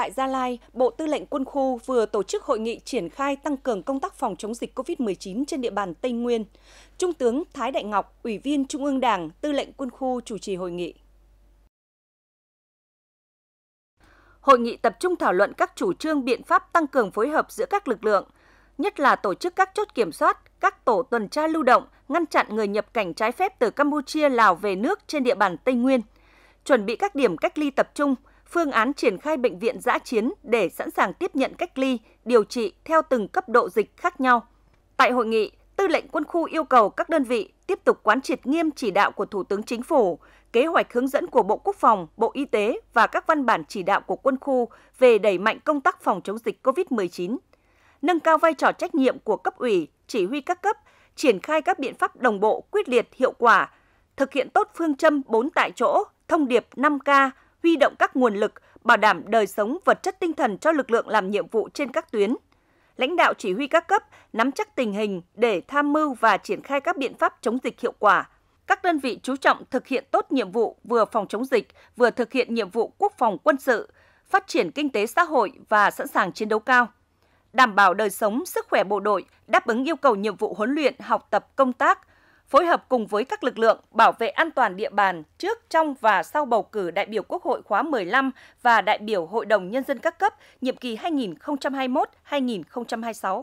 tại Gia Lai, Bộ Tư lệnh Quân khu vừa tổ chức hội nghị triển khai tăng cường công tác phòng chống dịch COVID-19 trên địa bàn Tây Nguyên. Trung tướng Thái Đại Ngọc, Ủy viên Trung ương Đảng, Tư lệnh Quân khu chủ trì hội nghị. Hội nghị tập trung thảo luận các chủ trương biện pháp tăng cường phối hợp giữa các lực lượng, nhất là tổ chức các chốt kiểm soát, các tổ tuần tra lưu động, ngăn chặn người nhập cảnh trái phép từ Campuchia, Lào về nước trên địa bàn Tây Nguyên, chuẩn bị các điểm cách ly tập trung – phương án triển khai bệnh viện giã chiến để sẵn sàng tiếp nhận cách ly, điều trị theo từng cấp độ dịch khác nhau. Tại hội nghị, Tư lệnh quân khu yêu cầu các đơn vị tiếp tục quán triệt nghiêm chỉ đạo của Thủ tướng Chính phủ, kế hoạch hướng dẫn của Bộ Quốc phòng, Bộ Y tế và các văn bản chỉ đạo của quân khu về đẩy mạnh công tác phòng chống dịch COVID-19, nâng cao vai trò trách nhiệm của cấp ủy, chỉ huy các cấp, triển khai các biện pháp đồng bộ, quyết liệt, hiệu quả, thực hiện tốt phương châm 4 tại chỗ, thông điệp 5K, huy động các nguồn lực, bảo đảm đời sống vật chất tinh thần cho lực lượng làm nhiệm vụ trên các tuyến. Lãnh đạo chỉ huy các cấp nắm chắc tình hình để tham mưu và triển khai các biện pháp chống dịch hiệu quả. Các đơn vị chú trọng thực hiện tốt nhiệm vụ vừa phòng chống dịch, vừa thực hiện nhiệm vụ quốc phòng quân sự, phát triển kinh tế xã hội và sẵn sàng chiến đấu cao đảm bảo đời sống, sức khỏe bộ đội, đáp ứng yêu cầu nhiệm vụ huấn luyện, học tập, công tác, phối hợp cùng với các lực lượng bảo vệ an toàn địa bàn trước, trong và sau bầu cử đại biểu Quốc hội khóa 15 và đại biểu Hội đồng Nhân dân các cấp nhiệm kỳ 2021-2026.